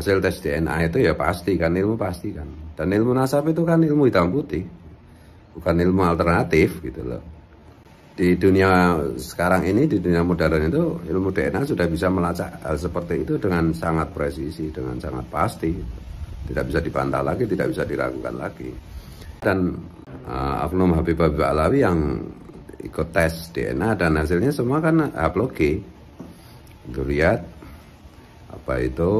hasil tes DNA itu ya pasti kan ilmu pasti kan dan ilmu nasab itu kan ilmu hitam putih bukan ilmu alternatif gitu loh di dunia sekarang ini di dunia modern itu ilmu DNA sudah bisa melacak hal seperti itu dengan sangat presisi dengan sangat pasti tidak bisa dibantah lagi tidak bisa diragukan lagi dan uh, Afnum Habib Habib Alawi yang ikut tes DNA dan hasilnya semua kan haploge. Itu lihat apa itu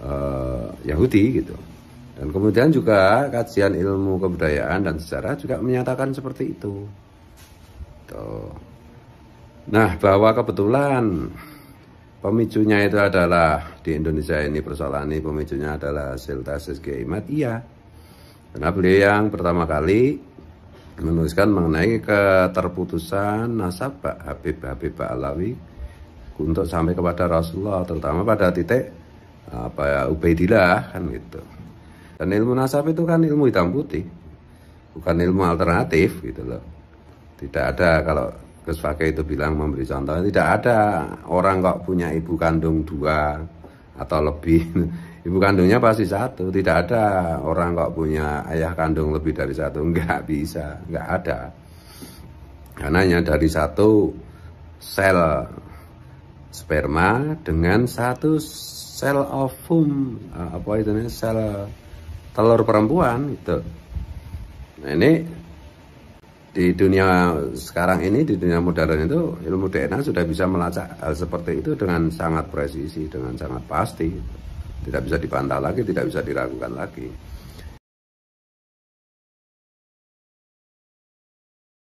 Eh, Yahudi gitu. Dan kemudian juga kajian ilmu kebudayaan dan sejarah juga menyatakan seperti itu. Tuh. Nah, bahwa kebetulan pemicunya itu adalah di Indonesia ini persoalan ini pemicunya adalah hasil tesis Kiai iya. Karena beliau yang pertama kali menuliskan mengenai keterputusan nasabah Habib Habib Alawi untuk sampai kepada Rasulullah terutama pada titik apa ya Ubaidillah kan gitu dan ilmu nasab itu kan ilmu hitam putih bukan ilmu alternatif gitu loh tidak ada kalau Gus Fakih itu bilang memberi contoh tidak ada orang kok punya ibu kandung dua atau lebih ibu kandungnya pasti satu tidak ada orang kok punya ayah kandung lebih dari satu Enggak bisa enggak ada karena hanya dari satu sel sperma dengan satu sel ovum ah, apa itu nih sel telur perempuan itu nah, ini di dunia sekarang ini di dunia modern itu ilmu DNA sudah bisa melacak hal seperti itu dengan sangat presisi dengan sangat pasti tidak bisa dibantah lagi tidak bisa diragukan lagi